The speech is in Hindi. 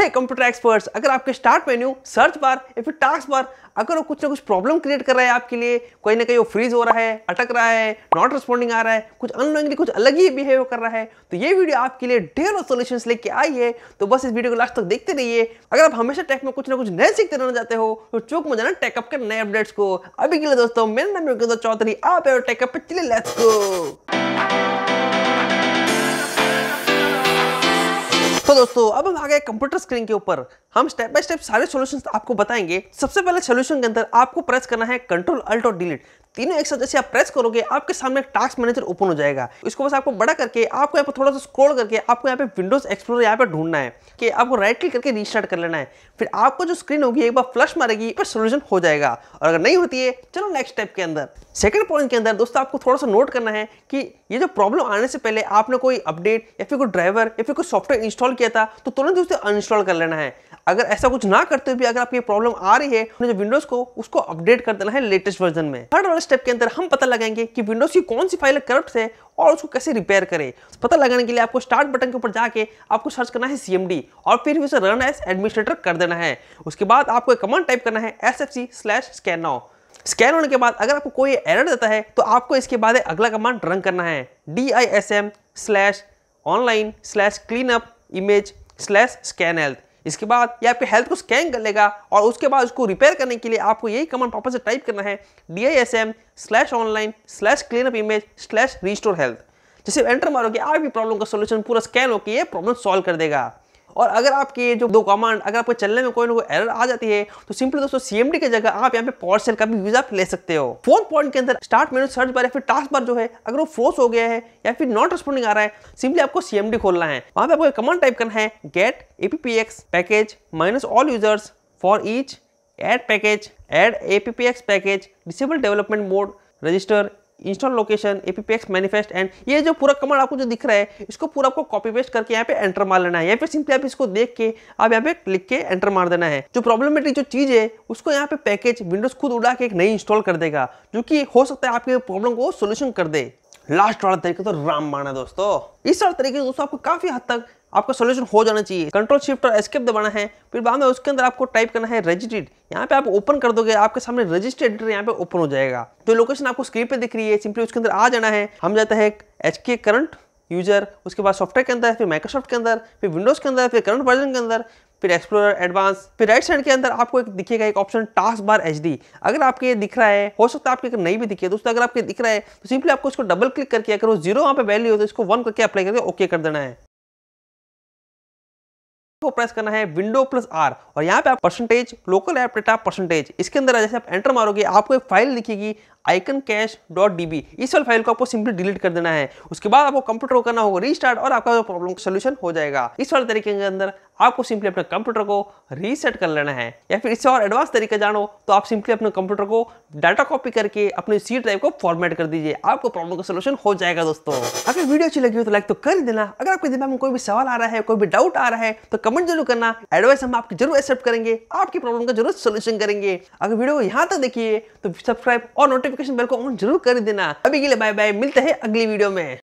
हे कंप्यूटर एक्सपर्ट्स अगर आपके स्टार्ट मेन्यू सर्च बार या फिर टास्क बार अगर वो कुछ ना कुछ प्रॉब्लम क्रिएट कर रहा है आपके लिए कहीं ना कहीं वो फ्रीज हो रहा है अटक रहा है नॉट रिस्पॉन्डिंग आ रहा है कुछ अनलोइंगली कुछ अलग ही बिहेव कर रहा है तो ये वीडियो आपके लिए ढेर और सोल्यूशन लेके आई है तो बस इस वीडियो को लास्ट तक देखते रहिए अगर आप हमेशा टेक में कुछ ना कुछ नए सीखते रहना चाहते हो तो चौक में जाना टेकअप के नए अपडेट्स को अभी के लिए दोस्तों मेरा नाम चौधरी आप टेकअप पे चले लेट्स को तो दोस्तों अब हम आ गए कंप्यूटर स्क्रीन के ऊपर हम स्टेप बाय स्टेप सारे सॉल्यूशंस आपको बताएंगे सबसे पहले सॉल्यूशन के अंदर आपको प्रेस करना है कंट्रोल अल्ट और डिलीट तीनों एक साथ जैसे आप प्रेस करोगे आपके सामने टास्क मैनेजर ओपन हो जाएगा इसको बस आपको बड़ा करके आपको यहाँ पर थोड़ा सा स्क्रॉल करके आपको यहाँ पे विंडोज एक्सप्लोर यहाँ पे ढूंढना है कि आपको राइट क्लिक करके रिस्टार्ट कर लेना है फिर आपको जो स्क्रीन होगी एक बार फ्लश मारेगी पर सोल्यूशन हो जाएगा और अगर नहीं होती है चलो नेक्स्ट स्टेप के अंदर सेकंड पॉइंट के अंदर दोस्तों आपको थोड़ा सा नोट करना है कि ये जो प्रॉब्लम आने से पहले आपने कोई अपडेट या फिर कोई ड्राइवर या फिर कोई सॉफ्टवेयर इंस्टॉल किया था तो तुरंत उसे अनइंस्टॉल कर लेना है अगर ऐसा कुछ ना करते हुए अगर आपकी प्रॉब्लम आ रही है तो जो विंडोज को उसको अपडेट कर देना है लेटेस्ट वर्जन में थर्ड वाले स्टेप के अंदर हम पता लगाएंगे कि विंडोज की कौन सी फाइल करप्ट है और उसको कैसे रिपेयर करें पता लगाने के लिए आपको स्टार्ट बटन के ऊपर जाके आपको सर्च करना है सी और फिर उसे रन एस एडमिनिस्ट्रेटर कर देना है उसके बाद आपको कमांड टाइप करना है एस एफ स्कैन होने के बाद अगर आपको कोई एरर देता है तो आपको इसके बाद अगला कमांड रन करना है D I S M slash online slash clean up image slash scan health इसके बाद ये आपके हेल्थ को स्कैन कर लेगा और उसके बाद उसको रिपेयर करने के लिए आपको यही कमांड वापस से टाइप करना है D I S M slash online slash clean up image slash restore health जैसे एंटर मारोगे आपकी प्रॉब्लम का सोल्यूशन पूरा स्कैन होकर ये प्रॉब्लम सॉल्व कर देगा और अगर आपके जो दो कमांड अगर आपको चलने में कोई ना कोई एरर आ जाती है तो सिंपली दोस्तों सीएमडी की जगह आप यहाँ पे सेल का भी यूज आप ले सकते हो फोन पॉइंट के अंदर स्टार्ट मेनू सर्च बार या फिर टास्क बार जो है अगर वो फोर्स हो गया है या फिर नॉट रिस्पॉन्डिंग आ रहा है सिंपली आपको सीएमडी खोलना है वहां पर आपको कमांड टाइप करना है get APPX package minus all users for each add package add APPX package disable development mode register install location APPX manifest end ये जो पूरा कमांड आपको जो दिख रहा है इसको पूरा आपको कॉपी पेस्ट करके यहाँ पे एंटर मार लेना है या फिर सिंपली आप इसको देख के आप यहाँ पे क्लिक के एंटर मार देना है जो प्रॉब्लमेटिक जो चीज़ है उसको यहाँ पे पैकेज विंडोज खुद उड़ा के एक नई इंस्टॉल कर देगा जो कि हो सकता है आपके प्रॉब्लम को सोल्यूशन कर दे लास्ट वाला तरीका तो राम माना दोस्तों इस वाला तरीके से दोस्तों आपको काफी हद तक आपका सोल्यूशन हो जाना चाहिए कंट्रोल शिफ्ट और एस्केप दबाना है फिर बाद में उसके अंदर आपको टाइप करना है रजिस्टेड यहाँ पे आप ओपन कर दोगे आपके सामने रजिस्टेड एडिटर यहाँ पे ओपन हो जाएगा तो लोकेशन आपको स्क्रीन पे दिख रही है सिंपली उसके अंदर आ जाना है हम जाता है एच के करंट यूजर उसके बाद सॉफ्टवेयर के अंदर फिर माइक्रोसॉफ्ट के अंदर फिर विंडोज के अंदर फिर करंट वर्जन के अंदर फिर एक्सप्लोरर एडवांस फिर राइट साइड के अंदर आपको एक दिखेगा एक ऑप्शन टास्क बार एच अगर आपके ये दिख रहा है हो सकता है आपके नहीं भी दिखे दोस्तों अगर आपके दिख रहा है तो सिंपली आपको इसको डबल क्लिक करके अगर वो जीरो वहाँ पे वैल्यू हो तो इसको वन करके अप्लाई करके ओके कर देना है को प्रेस करना है विंडो प्लस आर और यहाँ पे आप percentage local app data percentage इसके अंदर जैसे आप एंटर मारोगे आपको एक फाइल दिखेगी icon cache dot D B इस वाली फाइल को आपको सिंपली डिलीट कर देना है उसके बाद आपको कंप्यूटर को करना होगा रीस्टार्ट और आपका प्रॉब्लम का सोल्यूशन हो जाएगा इस वाले तरीके के अंदर आपको सिंपली अपने कंप्यूटर को रीसेट कर लेना है या फिर इससे और एडवांस तरीके जानो तो आप सिंपली अपने कंप्यूटर को डाटा कॉपी करके अपने सी ड्राइव को फॉर्मेट कर दीजिए आपको प्रॉब्लम का सोल्यूशन हो जाएगा दोस्तों अगर वीडियो अच्छी लगी हो तो लाइक तो कर देना अगर आपके दिमाग में कोई भी सवाल आ रहा है कोई भी डाउट आ रहा है तो कमेंट जरूर करना एडवाइस हम आपकी जरूर एक्सेप्ट करेंगे आपकी प्रॉब्लम का जरूर सोल्यूशन करेंगे अगर वीडियो यहाँ तक देखिए तो सब्सक्राइब और नोटिफिक नोटिफिकेशन बेल को ऑन जरूर कर देना अभी के लिए बाय बाय मिलते हैं अगली वीडियो में